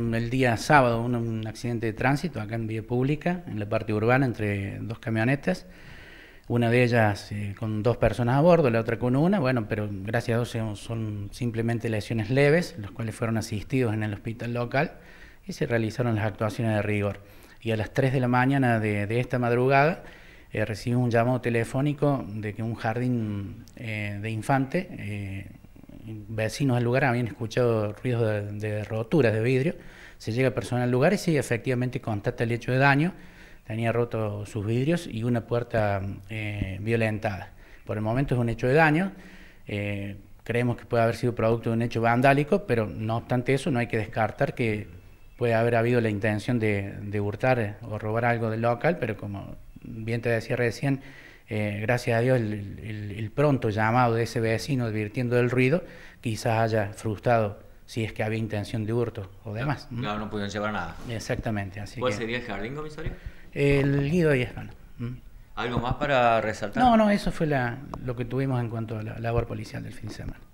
el día sábado un, accidente de tránsito acá en vía pública, en la parte urbana, entre dos camionetas. Una de ellas eh, con dos personas a bordo, la otra con una. Bueno, pero gracias a Dios son, simplemente lesiones leves, los cuales fueron asistidos en el hospital local y se realizaron las actuaciones de rigor. Y a las 3 de la mañana de, esta madrugada eh, recibí un llamado telefónico de que un jardín eh, de infante eh, vecinos del lugar habían escuchado ruidos de, roturas de vidrio. Se llega personal al lugar y sí, efectivamente constata el hecho de daño. Tenía roto sus vidrios y una puerta eh, violentada. Por el momento es un hecho de daño. Eh, creemos que puede haber sido producto de un hecho vandálico, pero no obstante eso, no hay que descartar que puede haber habido la intención de hurtar o robar algo del local, pero como bien te decía recién, eh, gracias a Dios, el, pronto llamado de ese vecino advirtiendo del ruido, quizás haya frustrado si es que había intención de hurto o demás. Claro, no pudieron llevar nada. Exactamente. Así ¿Cuál sería el jardín, comisario? El Guido y mm. ¿Algo más para resaltar? No, no, eso fue la, lo que tuvimos en cuanto a la labor policial del fin de semana.